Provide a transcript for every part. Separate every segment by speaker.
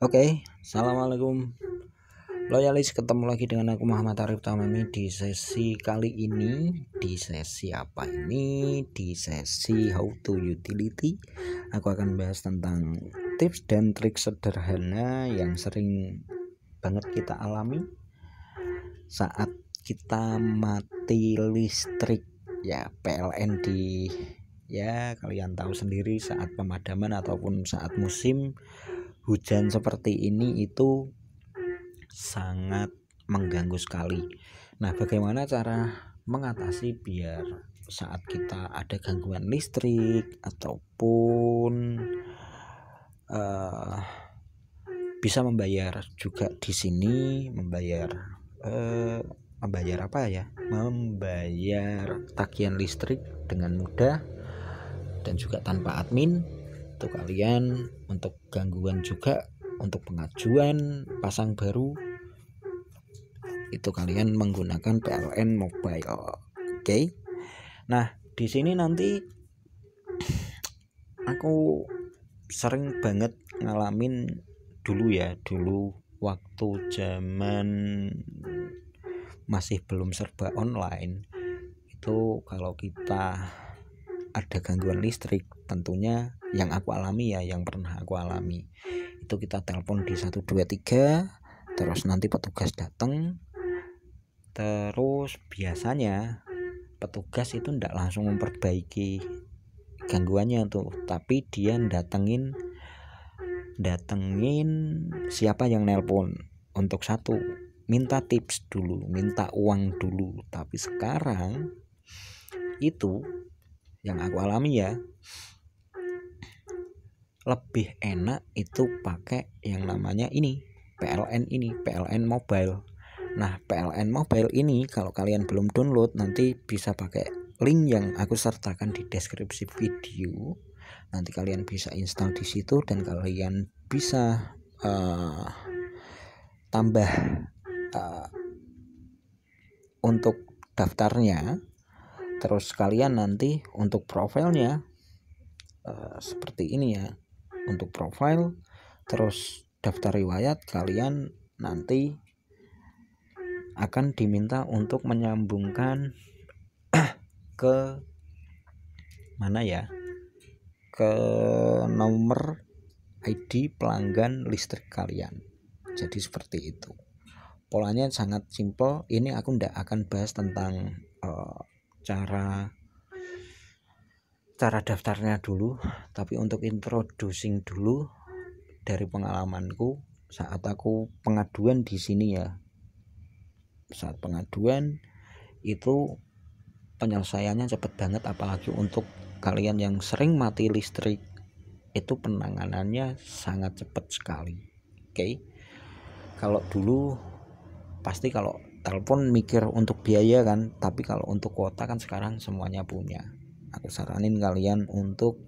Speaker 1: Oke, okay, assalamualaikum loyalis ketemu lagi dengan aku Muhammad Arif Tamami di sesi kali ini di sesi apa ini di sesi how to utility aku akan bahas tentang tips dan trik sederhana yang sering banget kita alami saat kita mati listrik ya PLN di ya kalian tahu sendiri saat pemadaman ataupun saat musim hujan hmm. seperti ini itu sangat mengganggu sekali. Nah, bagaimana cara mengatasi biar saat kita ada gangguan listrik ataupun uh, bisa membayar juga di sini membayar uh, membayar apa ya membayar tagihan listrik dengan mudah dan juga tanpa admin itu kalian untuk gangguan juga untuk pengajuan pasang baru itu kalian menggunakan PLN mobile oke okay? nah di sini nanti aku sering banget ngalamin dulu ya dulu waktu zaman masih belum serba online itu kalau kita ada gangguan listrik tentunya yang aku alami ya yang pernah aku alami itu kita telepon di 123 terus nanti petugas datang terus biasanya petugas itu tidak langsung memperbaiki gangguannya tuh tapi dia datengin datengin siapa yang nelpon untuk satu minta tips dulu minta uang dulu tapi sekarang itu yang aku alami ya lebih enak itu pakai yang namanya ini PLN ini PLN mobile nah PLN mobile ini kalau kalian belum download nanti bisa pakai link yang aku sertakan di deskripsi video nanti kalian bisa install di situ dan kalian bisa uh, tambah uh, untuk daftarnya terus kalian nanti untuk profilnya uh, seperti ini ya untuk profil terus daftar riwayat kalian nanti akan diminta untuk menyambungkan ke mana ya ke nomor ID pelanggan listrik kalian jadi seperti itu polanya sangat simpel ini aku ndak akan bahas tentang uh, cara cara daftarnya dulu tapi untuk introducing dulu dari pengalamanku saat aku pengaduan di sini ya saat pengaduan itu penyelesaiannya cepet banget apalagi untuk kalian yang sering mati listrik itu penanganannya sangat cepet sekali oke okay? kalau dulu pasti kalau telepon mikir untuk biaya kan tapi kalau untuk kuota kan sekarang semuanya punya aku saranin kalian untuk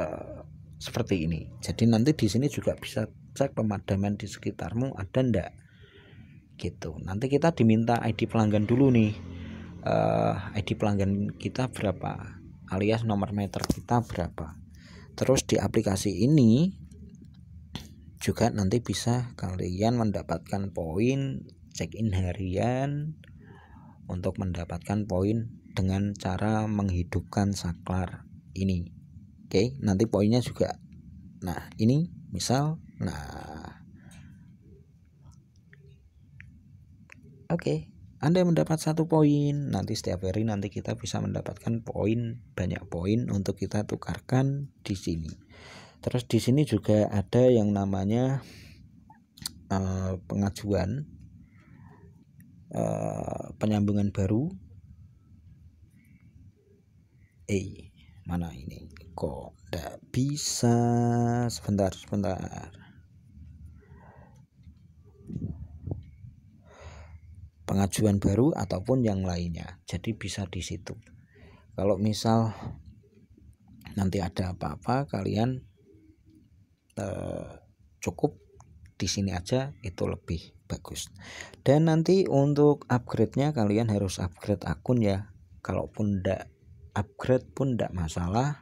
Speaker 1: uh, seperti ini jadi nanti di sini juga bisa cek pemadaman di sekitarmu ada ndak gitu nanti kita diminta ID pelanggan dulu nih uh, eh, ID pelanggan kita berapa alias nomor meter kita berapa terus di aplikasi ini juga nanti bisa kalian mendapatkan poin check-in harian untuk mendapatkan poin dengan cara menghidupkan saklar ini. Oke, nanti poinnya juga. Nah, ini misal nah Oke, okay, Anda mendapat satu poin. Nanti setiap hari nanti kita bisa mendapatkan poin, banyak poin untuk kita tukarkan di sini. Terus di sini juga ada yang namanya uh, pengajuan Eh, penyambungan baru eh mana ini kok tidak bisa sebentar sebentar pengajuan baru ataupun yang lainnya jadi bisa di situ kalau misal nanti ada apa-apa kalian eh, cukup di sini aja itu lebih bagus dan nanti untuk upgrade-nya kalian harus upgrade akun ya kalaupun ndak upgrade pun ndak masalah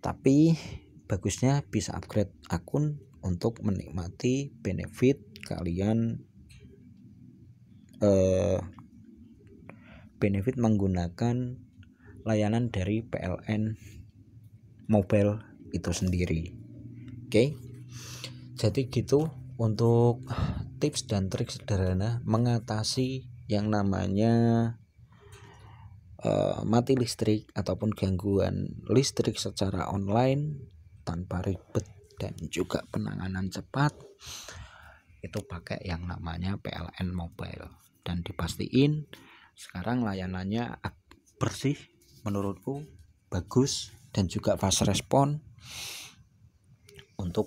Speaker 1: tapi bagusnya bisa upgrade akun untuk menikmati benefit kalian eh, benefit menggunakan layanan dari PLN mobile itu sendiri oke okay? jadi gitu untuk tips dan trik sederhana mengatasi yang namanya eh, mati listrik ataupun gangguan listrik secara online tanpa ribet dan juga penanganan cepat itu pakai yang namanya PLN mobile dan dipastiin sekarang layanannya bersih menurutku bagus dan juga fast respon untuk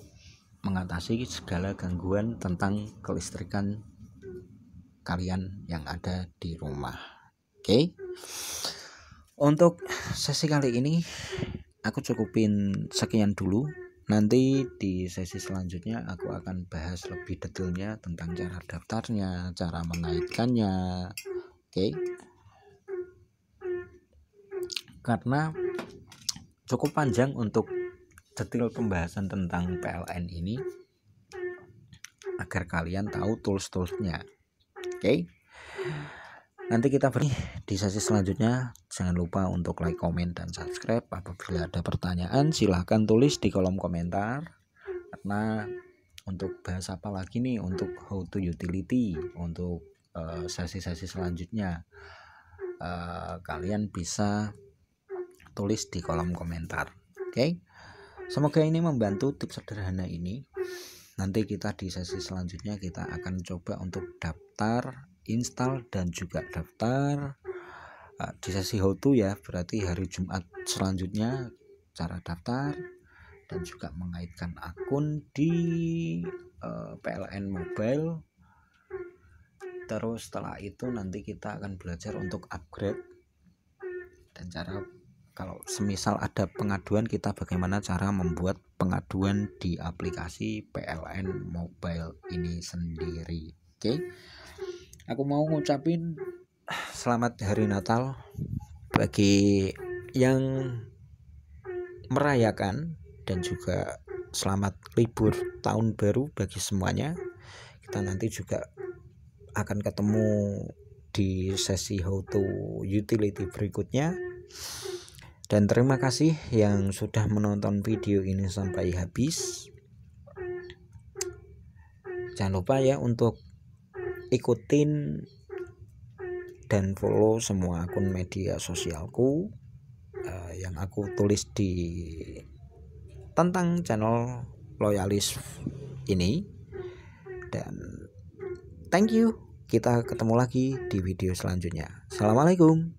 Speaker 1: mengatasi segala gangguan tentang kelistrikan kalian yang ada di rumah. Oke. Okay? Untuk sesi kali ini aku cukupin sekian dulu. Nanti di sesi selanjutnya aku akan bahas lebih detailnya tentang cara daftarnya, cara mengaitkannya. Oke. Okay? Karena cukup panjang untuk detail pembahasan tentang PLN ini agar kalian tahu tools-toolsnya. Oke. Okay? Nanti kita beri di sesi selanjutnya. Jangan lupa untuk like, comment dan subscribe. Apabila ada pertanyaan, silahkan tulis di kolom komentar. Karena untuk bahas apa lagi nih? Untuk how to utility, untuk eh, sesi-sesi uh, selanjutnya, uh, kalian bisa tulis di kolom komentar. Oke, okay? Semoga ini membantu tips sederhana ini. Nanti kita di sesi selanjutnya kita akan coba untuk daftar, install dan juga daftar eh, di sesi how to ya. Berarti hari Jumat selanjutnya cara daftar dan juga mengaitkan akun di uh, eh, PLN Mobile. Terus setelah itu nanti kita akan belajar untuk upgrade dan cara kalau semisal ada pengaduan kita bagaimana cara membuat pengaduan di aplikasi PLN Mobile ini sendiri oke okay? aku mau ngucapin selamat hari Natal bagi yang merayakan dan juga selamat libur tahun baru bagi semuanya kita nanti juga akan ketemu di sesi how to utility berikutnya dan terima kasih yang sudah menonton video ini sampai habis. Jangan lupa ya untuk ikutin dan follow semua akun media sosialku eh, yang aku tulis di tentang channel loyalis ini dan thank you kita ketemu lagi di video selanjutnya assalamualaikum